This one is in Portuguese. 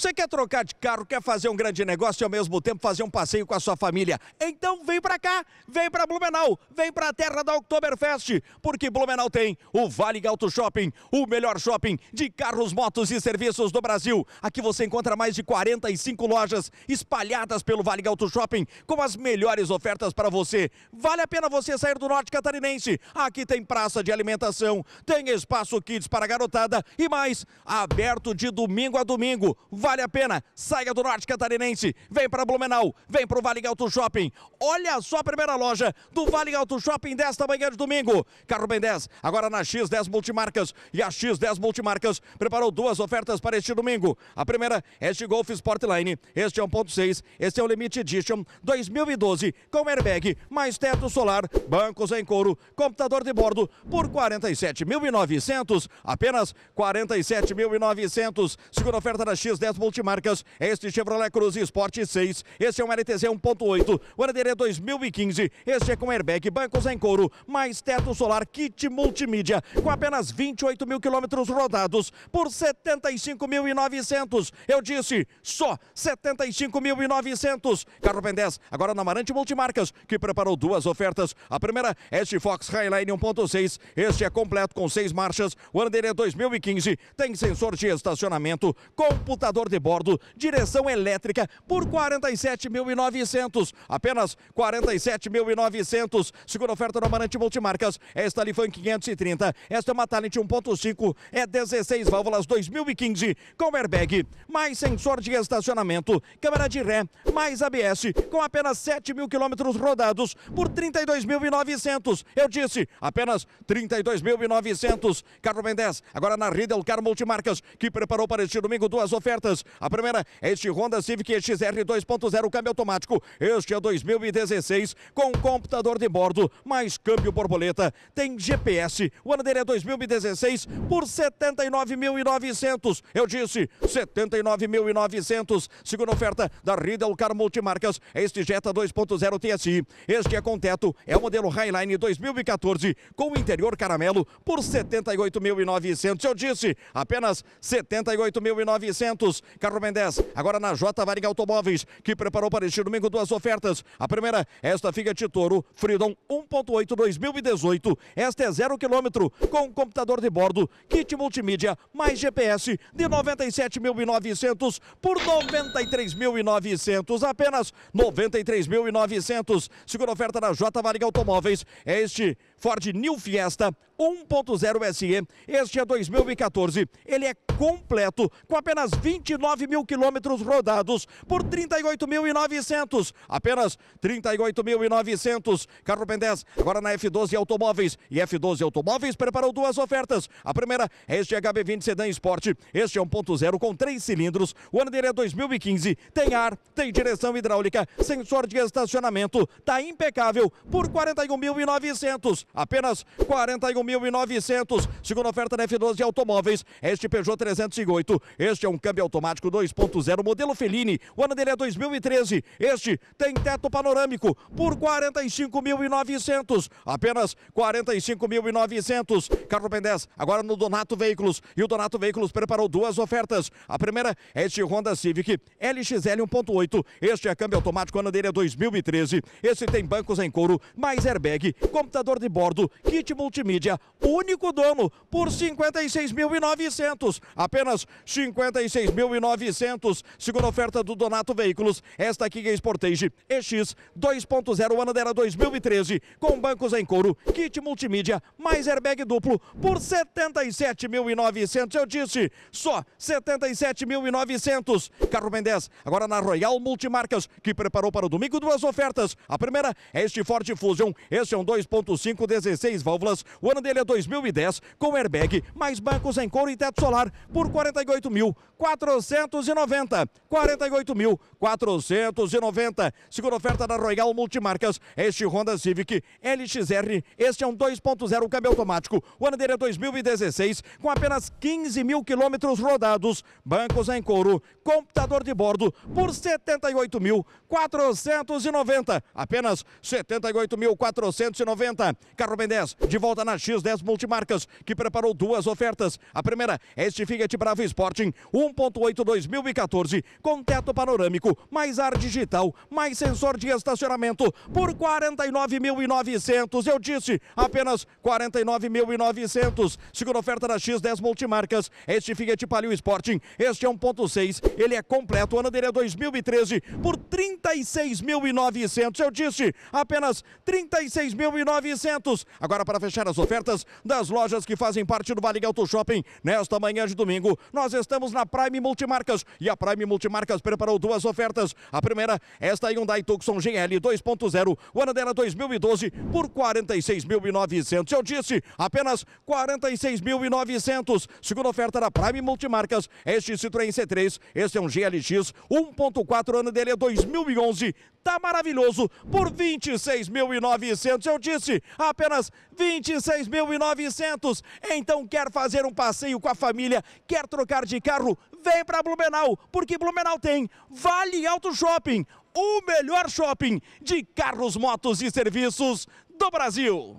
Você quer trocar de carro, quer fazer um grande negócio e ao mesmo tempo fazer um passeio com a sua família? Então vem para cá, vem para Blumenau, vem para a terra da Oktoberfest, porque Blumenau tem o Vale Auto Shopping, o melhor shopping de carros, motos e serviços do Brasil. Aqui você encontra mais de 45 lojas espalhadas pelo Vale Auto Shopping com as melhores ofertas para você. Vale a pena você sair do norte catarinense. Aqui tem praça de alimentação, tem espaço kids para garotada e mais, aberto de domingo a domingo. Vale a pena, saia do Norte Catarinense, vem para Blumenau, vem para o Vale Alto Shopping. Olha só a primeira loja do Vale Alto Shopping desta manhã de domingo. Carro bem 10, agora na X10 Multimarcas. E a X10 Multimarcas preparou duas ofertas para este domingo. A primeira é de Golf Sportline, este é 1.6, este é o Limite Edition 2012, com airbag, mais teto solar, bancos em couro, computador de bordo por 47.900, apenas 47.900. Segunda oferta da X10 multimarcas, este Chevrolet Cruze Sport 6, esse é um LTZ 1.8, o RDR 2015, este é com airbag, bancos em couro, mais teto solar, kit multimídia, com apenas 28 mil quilômetros rodados, por 75.900, eu disse, só 75.900, carro Ben 10, agora na Marante Multimarcas, que preparou duas ofertas, a primeira, este Fox Highline 1.6, este é completo com seis marchas, o RDR 2015 tem sensor de estacionamento, computador de bordo, direção elétrica por 47.900. Apenas 47.900. Segunda oferta no Amarante Multimarcas. Esta ali foi em 530. Esta é uma Talent 1.5. É 16 válvulas 2015 com airbag, mais sensor de estacionamento, câmera de ré, mais ABS com apenas 7 mil quilômetros rodados por 32.900. Eu disse, apenas 32.900. carro Mendes, agora na riddle Car Multimarcas, que preparou para este domingo duas ofertas a primeira é este Honda Civic XR 2.0 câmbio automático. Este é 2016 com computador de bordo, mais câmbio borboleta, tem GPS. O ano dele é 2016 por 79.900. Eu disse 79.900. Segunda oferta da Riddle Car Multimarcas é este Jetta 2.0 TSI. Este é com teto, é o modelo Highline 2014 com interior caramelo por 78.900. Eu disse apenas 78.900. Carro Mendes, agora na J. Varig Automóveis, que preparou para este domingo duas ofertas. A primeira, esta Fiat Toro Freedom 1.8 2018. Esta é zero quilômetro, com computador de bordo, kit multimídia, mais GPS de 97.900 por 93.900. Apenas 93.900. Segunda oferta na J. Varig Automóveis. É este Ford New Fiesta 1.0 SE. Este é 2014. Ele é completo, com apenas 29 mil quilômetros rodados por 38.900. Apenas 38.900. Carro Pen 10, agora na F12 Automóveis. E F12 Automóveis preparou duas ofertas. A primeira é este HB20 Sedan Sport. Este é 1.0 com três cilindros. O ano dele é 2015. Tem ar, tem direção hidráulica, sensor de estacionamento. Tá impecável por 41.900 apenas 41.900. Segunda oferta da F12 de automóveis, este Peugeot 308. Este é um câmbio automático 2.0, modelo Fellini. O ano dele é 2013. Este tem teto panorâmico por 45.900, apenas 45.900. Carro Ben 10, agora no Donato Veículos. E o Donato Veículos preparou duas ofertas. A primeira é este Honda Civic LXL 1.8. Este é câmbio automático, o ano dele é 2013. Esse tem bancos em couro, mais airbag, computador de bordo bordo, kit multimídia, único dono, por 56.900. Apenas 56.900. Segunda oferta do Donato Veículos. Esta aqui é Sportage EX 2.0, ano dela 2013, com bancos em couro, kit multimídia, mais airbag duplo, por 77.900. Eu disse, só 77.900. Carro Ben agora na Royal Multimarcas, que preparou para o domingo duas ofertas. A primeira é este Ford Fusion. Esse é um 2.5 16 válvulas. O ano dele é 2010, com airbag, mais bancos em couro e teto solar, por 48.490. 48.490. Segunda oferta da Royal Multimarcas, este Honda Civic LXR, este é um 2.0 câmbio automático. O ano dele é 2016, com apenas 15 mil quilômetros rodados, bancos em couro, computador de bordo, por 78.490. Apenas 78.490. Carro Ben 10, de volta na X10 Multimarcas, que preparou duas ofertas. A primeira é este Fiat Bravo Sporting 1.8 2014, com teto panorâmico, mais ar digital, mais sensor de estacionamento, por 49.900. Eu disse, apenas 49.900. Segunda oferta da X10 Multimarcas, é este Fiat Palio Sporting, este é 1.6, ele é completo, o ano dele é 2013, por 36.900. Eu disse, apenas 36.900 produtos. Agora, para fechar as ofertas das lojas que fazem parte do Vale Auto Shopping, nesta manhã de domingo, nós estamos na Prime Multimarcas e a Prime Multimarcas preparou duas ofertas. A primeira, esta é Hyundai Tucson GL 2.0, o ano dela 2012, por 46.900. Eu disse, apenas 46.900. Segunda oferta da Prime Multimarcas, este Citroën C3, este é um GLX 1.4, ano dele é 2011, tá maravilhoso, por 26.900. Eu disse, a apenas 26.900. Então quer fazer um passeio com a família, quer trocar de carro, vem para Blumenau, porque Blumenau tem Vale Auto Shopping, o melhor shopping de carros, motos e serviços do Brasil.